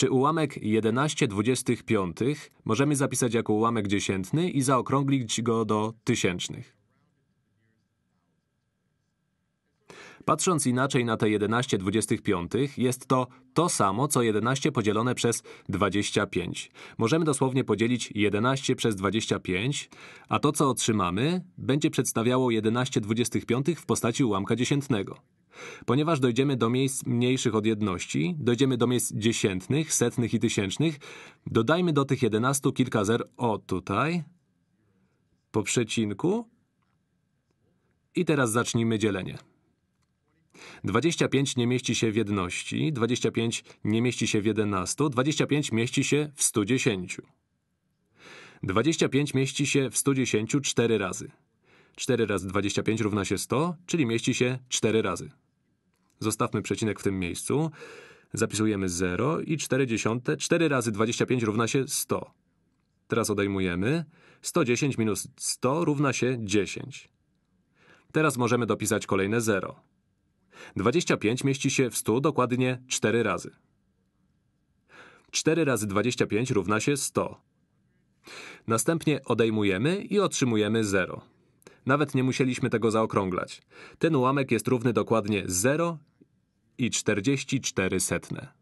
Czy ułamek 11,25 możemy zapisać jako ułamek dziesiętny i zaokrąglić go do tysięcznych? Patrząc inaczej na te 11,25, jest to to samo, co 11 podzielone przez 25. Możemy dosłownie podzielić 11 przez 25, a to, co otrzymamy, będzie przedstawiało 11,25 w postaci ułamka dziesiętnego ponieważ dojdziemy do miejsc mniejszych od jedności, dojdziemy do miejsc dziesiętnych, setnych i tysięcznych, dodajmy do tych jedenastu kilka zer o tutaj, po przecinku i teraz zacznijmy dzielenie. 25 nie mieści się w jedności, 25 nie mieści się w 11, 25 mieści się w 110. 25 mieści się w 110 4 razy. 4 razy 25 równa się 100, czyli mieści się 4 razy. Zostawmy przecinek w tym miejscu. Zapisujemy 0 i 4 dziesiąte. 4 razy 25 równa się 100. Teraz odejmujemy. 110 minus 100 równa się 10. Teraz możemy dopisać kolejne 0. 25 mieści się w 100 dokładnie 4 razy. 4 razy 25 równa się 100. Następnie odejmujemy i otrzymujemy 0. Nawet nie musieliśmy tego zaokrąglać. Ten ułamek jest równy dokładnie 0 i 44 setne.